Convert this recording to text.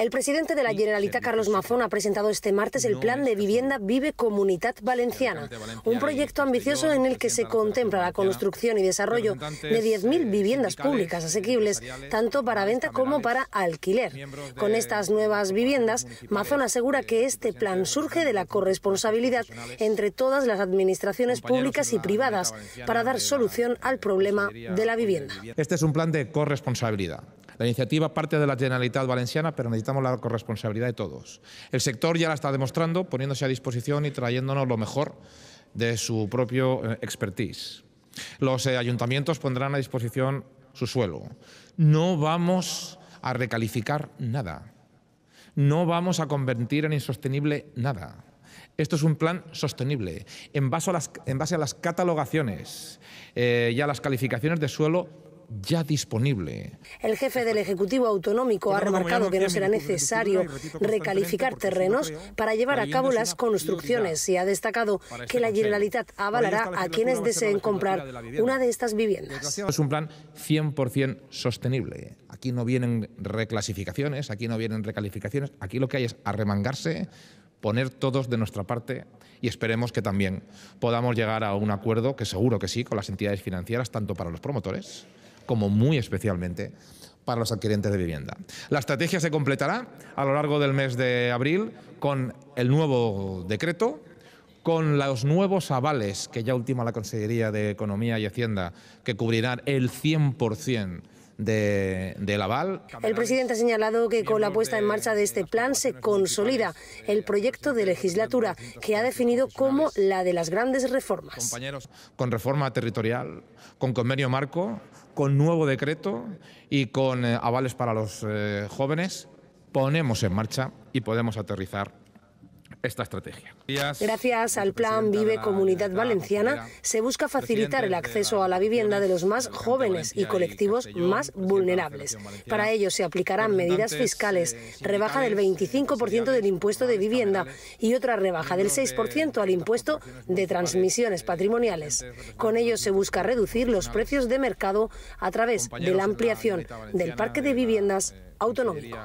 El presidente de la Generalitat, Carlos Mazón, ha presentado este martes el plan de vivienda Vive Comunitat Valenciana, un proyecto ambicioso en el que se contempla la construcción y desarrollo de 10.000 eh, viviendas públicas asequibles, tanto para venta como para alquiler. Con estas nuevas viviendas, Mazón asegura eh, que este plan surge de la corresponsabilidad entre todas las administraciones públicas y privadas para dar solución al problema de la vivienda. Este es un plan de corresponsabilidad la iniciativa parte de la Generalitat Valenciana, pero necesitamos la corresponsabilidad de todos. El sector ya la está demostrando, poniéndose a disposición y trayéndonos lo mejor de su propio eh, expertise. Los eh, ayuntamientos pondrán a disposición su suelo. No vamos a recalificar nada. No vamos a convertir en insostenible nada. Esto es un plan sostenible, en base a las, catalogaciones eh, y a las calificaciones de suelo ya disponible. El jefe del Ejecutivo Autonómico ha remarcado que no será necesario recalificar terrenos para llevar a cabo las construcciones y ha destacado que este la Generalitat avalará a quienes deseen comprar una de estas viviendas. Es un plan 100% sostenible. Aquí no vienen reclasificaciones, aquí no vienen recalificaciones, aquí lo que hay es arremangarse, poner todos de nuestra parte y esperemos que también podamos llegar a un acuerdo, que seguro que sí, con las entidades financieras, tanto para los promotores como muy especialmente para los adquirentes de vivienda. La estrategia se completará a lo largo del mes de abril con el nuevo decreto, con los nuevos avales que ya última la Consejería de Economía y Hacienda, que cubrirán el 100% del aval. El presidente ha señalado que con la puesta en marcha de este plan se consolida el proyecto de legislatura que ha definido como la de las grandes reformas. Compañeros, con reforma territorial, con convenio marco, con nuevo decreto y con eh, avales para los eh, jóvenes, ponemos en marcha y podemos aterrizar esta estrategia. Gracias al plan Vive Comunidad Valenciana se busca facilitar el acceso a la vivienda de los más jóvenes y colectivos más vulnerables. Para ello se aplicarán medidas eh, fiscales, rebaja del 25% eh, del impuesto de vivienda y otra rebaja del 6% al impuesto de transmisiones eh, patrimoniales. Con ello se busca reducir los precios de mercado a través de la ampliación del parque de viviendas autonómico.